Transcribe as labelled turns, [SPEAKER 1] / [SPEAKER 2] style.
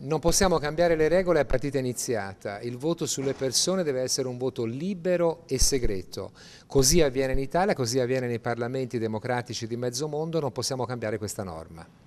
[SPEAKER 1] Non possiamo cambiare le regole a partita iniziata, il voto sulle persone deve essere un voto libero e segreto. Così avviene in Italia, così avviene nei parlamenti democratici di mezzo mondo, non possiamo cambiare questa norma.